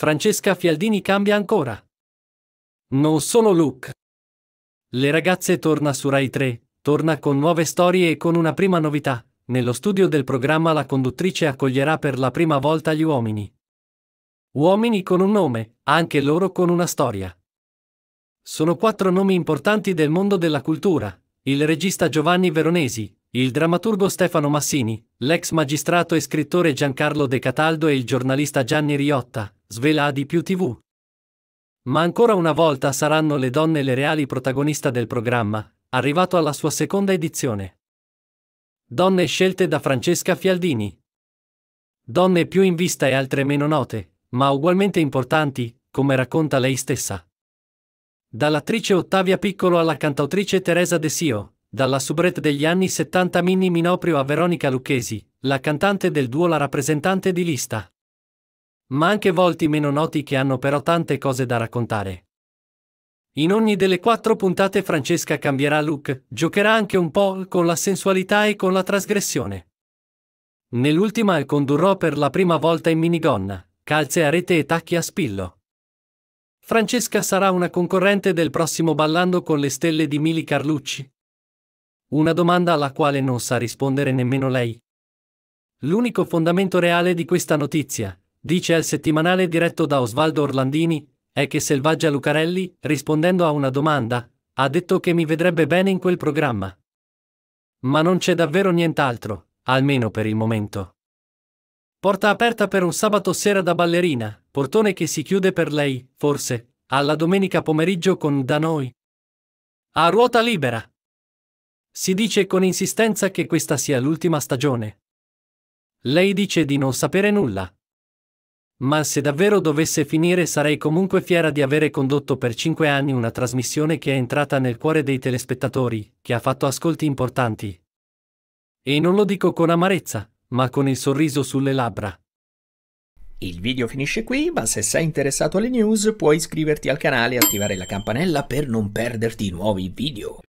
Francesca Fialdini cambia ancora. Non sono Luke. Le ragazze torna su Rai 3, torna con nuove storie e con una prima novità. Nello studio del programma la conduttrice accoglierà per la prima volta gli uomini. Uomini con un nome, anche loro con una storia. Sono quattro nomi importanti del mondo della cultura. Il regista Giovanni Veronesi, il drammaturgo Stefano Massini, l'ex magistrato e scrittore Giancarlo De Cataldo e il giornalista Gianni Riotta, svela di più TV. Ma ancora una volta saranno le donne le reali protagoniste del programma, arrivato alla sua seconda edizione. Donne scelte da Francesca Fialdini. Donne più in vista e altre meno note, ma ugualmente importanti, come racconta lei stessa. Dall'attrice Ottavia Piccolo alla cantautrice Teresa De Sio, dalla soubrette degli anni 70 Minnie Minoprio a Veronica Lucchesi, la cantante del duo la rappresentante di lista ma anche volti meno noti che hanno però tante cose da raccontare. In ogni delle quattro puntate Francesca cambierà look, giocherà anche un po' con la sensualità e con la trasgressione. Nell'ultima condurrò per la prima volta in minigonna, calze a rete e tacchi a spillo. Francesca sarà una concorrente del prossimo Ballando con le stelle di Mili Carlucci? Una domanda alla quale non sa rispondere nemmeno lei. L'unico fondamento reale di questa notizia dice al settimanale diretto da Osvaldo Orlandini, è che Selvaggia Lucarelli, rispondendo a una domanda, ha detto che mi vedrebbe bene in quel programma. Ma non c'è davvero nient'altro, almeno per il momento. Porta aperta per un sabato sera da ballerina, portone che si chiude per lei, forse, alla domenica pomeriggio con Da noi. A ruota libera. Si dice con insistenza che questa sia l'ultima stagione. Lei dice di non sapere nulla, ma se davvero dovesse finire sarei comunque fiera di avere condotto per cinque anni una trasmissione che è entrata nel cuore dei telespettatori, che ha fatto ascolti importanti. E non lo dico con amarezza, ma con il sorriso sulle labbra. Il video finisce qui, ma se sei interessato alle news puoi iscriverti al canale e attivare la campanella per non perderti i nuovi video.